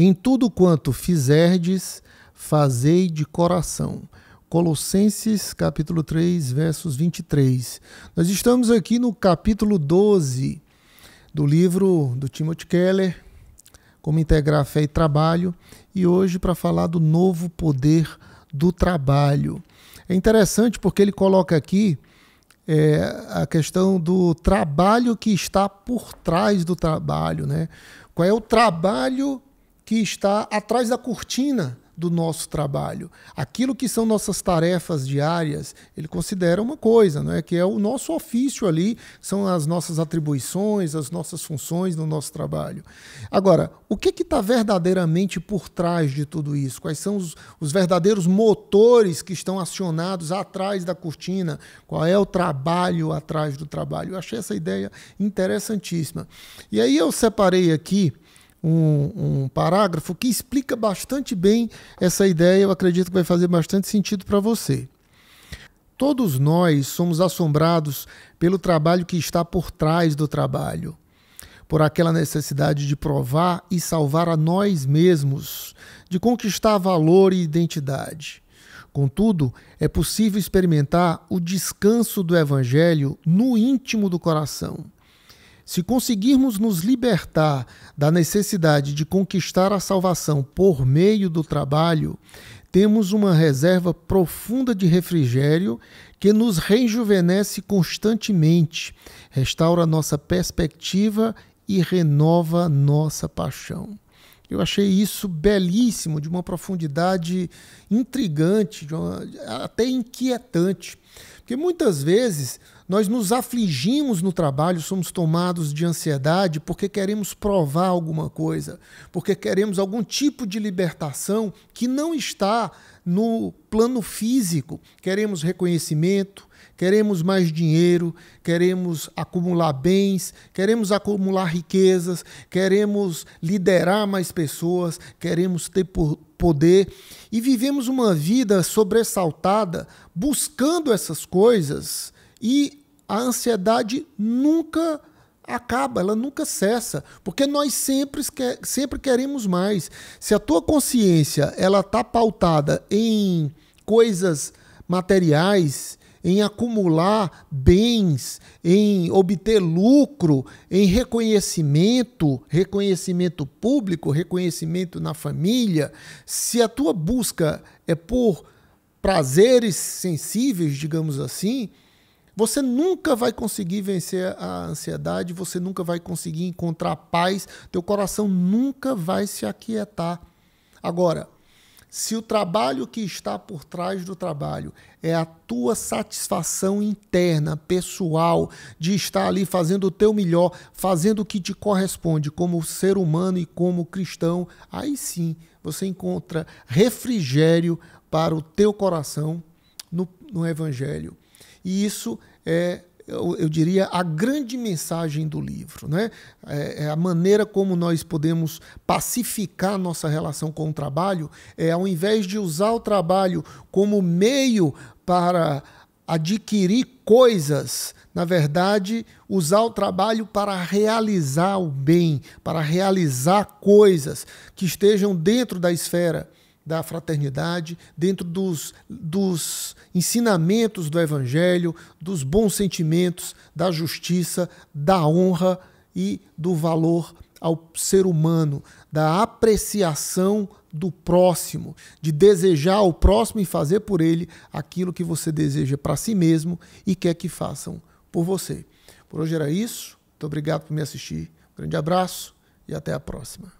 Em tudo quanto fizerdes, fazei de coração. Colossenses capítulo 3, versos 23. Nós estamos aqui no capítulo 12 do livro do Timothy Keller, Como Integrar Fé e Trabalho, e hoje para falar do novo poder do trabalho. É interessante porque ele coloca aqui é, a questão do trabalho que está por trás do trabalho, né? Qual é o trabalho que está atrás da cortina do nosso trabalho. Aquilo que são nossas tarefas diárias, ele considera uma coisa, não é que é o nosso ofício ali, são as nossas atribuições, as nossas funções no nosso trabalho. Agora, o que está verdadeiramente por trás de tudo isso? Quais são os, os verdadeiros motores que estão acionados atrás da cortina? Qual é o trabalho atrás do trabalho? Eu achei essa ideia interessantíssima. E aí eu separei aqui um, um parágrafo que explica bastante bem essa ideia. Eu acredito que vai fazer bastante sentido para você. Todos nós somos assombrados pelo trabalho que está por trás do trabalho, por aquela necessidade de provar e salvar a nós mesmos, de conquistar valor e identidade. Contudo, é possível experimentar o descanso do Evangelho no íntimo do coração. Se conseguirmos nos libertar da necessidade de conquistar a salvação por meio do trabalho, temos uma reserva profunda de refrigério que nos rejuvenesce constantemente, restaura nossa perspectiva e renova nossa paixão. Eu achei isso belíssimo, de uma profundidade intrigante, uma, até inquietante. Porque muitas vezes nós nos afligimos no trabalho, somos tomados de ansiedade porque queremos provar alguma coisa, porque queremos algum tipo de libertação que não está no plano físico. Queremos reconhecimento, queremos mais dinheiro, queremos acumular bens, queremos acumular riquezas, queremos liderar mais pessoas, queremos ter poder e vivemos uma vida sobressaltada buscando essas coisas e a ansiedade nunca acaba, ela nunca cessa, porque nós sempre, sempre queremos mais. Se a tua consciência ela está pautada em coisas materiais, em acumular bens, em obter lucro, em reconhecimento, reconhecimento público, reconhecimento na família, se a tua busca é por prazeres sensíveis, digamos assim, você nunca vai conseguir vencer a ansiedade, você nunca vai conseguir encontrar paz, teu coração nunca vai se aquietar. Agora, se o trabalho que está por trás do trabalho é a tua satisfação interna, pessoal, de estar ali fazendo o teu melhor, fazendo o que te corresponde como ser humano e como cristão, aí sim você encontra refrigério para o teu coração no, no Evangelho. E isso é, eu, eu diria, a grande mensagem do livro. Né? É, é a maneira como nós podemos pacificar nossa relação com o trabalho, é, ao invés de usar o trabalho como meio para adquirir coisas, na verdade, usar o trabalho para realizar o bem, para realizar coisas que estejam dentro da esfera da fraternidade, dentro dos, dos ensinamentos do Evangelho, dos bons sentimentos, da justiça, da honra e do valor ao ser humano, da apreciação do próximo, de desejar ao próximo e fazer por ele aquilo que você deseja para si mesmo e quer que façam por você. Por hoje era isso. Muito obrigado por me assistir. Um grande abraço e até a próxima.